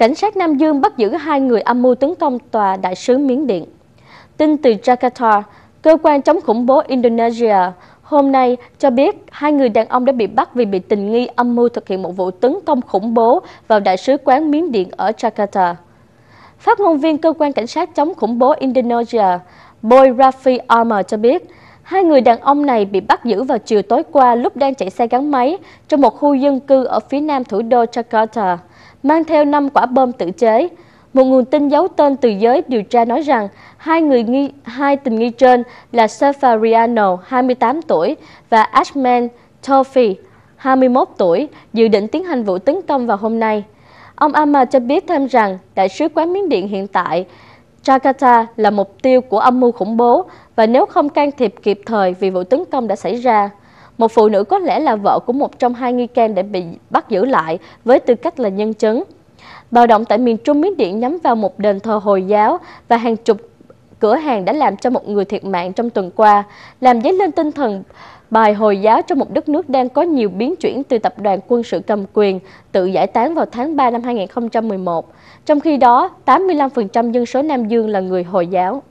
Cảnh sát Nam Dương bắt giữ hai người âm mưu tấn công tòa đại sứ Miến Điện. Tin từ Jakarta, cơ quan chống khủng bố Indonesia hôm nay cho biết hai người đàn ông đã bị bắt vì bị tình nghi âm mưu thực hiện một vụ tấn công khủng bố vào đại sứ quán Miến Điện ở Jakarta. Phát ngôn viên cơ quan cảnh sát chống khủng bố Indonesia, Boy Rafi Armor cho biết, hai người đàn ông này bị bắt giữ vào chiều tối qua lúc đang chạy xe gắn máy trong một khu dân cư ở phía nam thủ đô Jakarta mang theo 5 quả bom tự chế. Một nguồn tin giấu tên từ giới điều tra nói rằng hai người nghi hai tình nghi trên là Safariano, 28 tuổi và Ashman Tofi, 21 tuổi, dự định tiến hành vụ tấn công vào hôm nay. Ông Amar cho biết thêm rằng đại sứ quán Miến Điện hiện tại Jakarta là mục tiêu của âm mưu khủng bố và nếu không can thiệp kịp thời vì vụ tấn công đã xảy ra, một phụ nữ có lẽ là vợ của một trong hai nghi can đã bị bắt giữ lại với tư cách là nhân chứng. Bạo động tại miền Trung Miến Điện nhắm vào một đền thờ Hồi giáo và hàng chục cửa hàng đã làm cho một người thiệt mạng trong tuần qua, làm dấy lên tinh thần bài Hồi giáo trong một đất nước đang có nhiều biến chuyển từ tập đoàn quân sự cầm quyền tự giải tán vào tháng 3 năm 2011. Trong khi đó, 85% dân số Nam Dương là người Hồi giáo.